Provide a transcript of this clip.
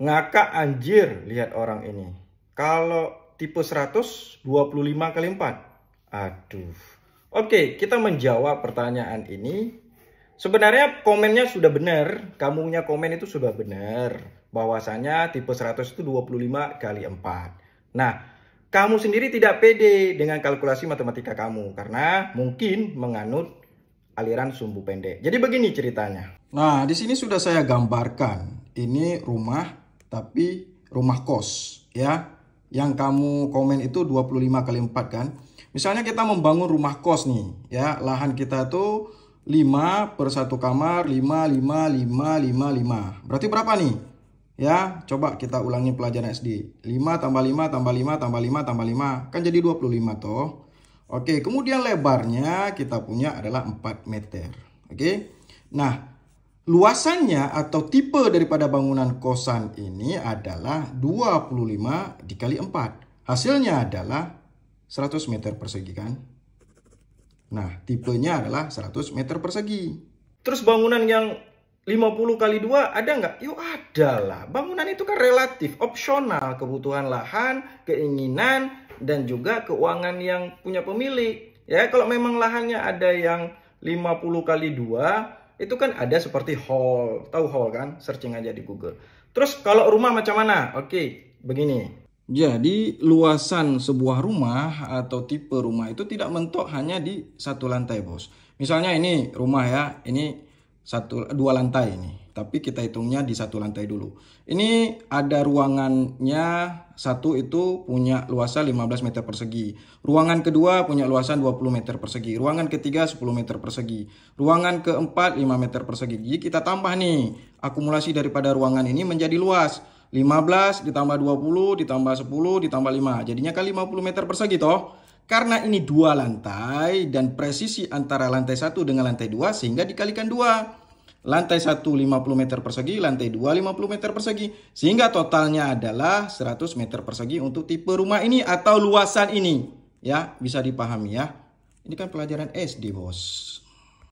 Ngakak anjir lihat orang ini. Kalau tipe 100, 25 kali 4. Aduh. Oke, kita menjawab pertanyaan ini. Sebenarnya komennya sudah benar. kamunya komen itu sudah benar. Bahwasanya tipe 100 itu 25 kali 4. Nah, kamu sendiri tidak pede dengan kalkulasi matematika kamu karena mungkin menganut aliran sumbu pendek. Jadi begini ceritanya. Nah, di sini sudah saya gambarkan. Ini rumah tapi rumah kos ya. Yang kamu komen itu 25 kali 4 kan. Misalnya kita membangun rumah kos nih ya, lahan kita itu 5 per 1 kamar 5 5 5 5 5. Berarti berapa nih? Ya, coba kita ulangi pelajaran SD. 5 tambah 5 tambah 5 tambah 5 tambah 5 kan jadi 25 toh. Oke, kemudian lebarnya kita punya adalah 4 meter. Oke. Nah, Luasannya atau tipe daripada bangunan kosan ini adalah 25 dikali 4. Hasilnya adalah 100 meter persegi kan? Nah, tipenya adalah 100 meter persegi. Terus bangunan yang 50 kali 2 ada nggak? Yuk ada lah. Bangunan itu kan relatif, opsional. Kebutuhan lahan, keinginan, dan juga keuangan yang punya pemilik. Ya, kalau memang lahannya ada yang 50 kali 2, itu kan ada seperti hall tahu hall kan? Searching aja di Google. Terus kalau rumah macam mana? Oke, begini. Jadi luasan sebuah rumah atau tipe rumah itu tidak mentok hanya di satu lantai bos. Misalnya ini rumah ya, ini satu dua lantai ini tapi kita hitungnya di satu lantai dulu. Ini ada ruangannya, satu itu punya luasan 15 meter persegi. Ruangan kedua punya luasan 20 meter persegi. Ruangan ketiga 10 meter persegi. Ruangan keempat 5 meter persegi. Jadi kita tambah nih, akumulasi daripada ruangan ini menjadi luas. 15 ditambah 20 ditambah 10 ditambah 5. Jadinya kan 50 meter persegi toh. Karena ini dua lantai dan presisi antara lantai satu dengan lantai dua sehingga dikalikan dua lantai 1 50 meter persegi, lantai 2 50 meter persegi. Sehingga totalnya adalah 100 meter persegi untuk tipe rumah ini atau luasan ini. Ya, bisa dipahami ya. Ini kan pelajaran SD, Bos.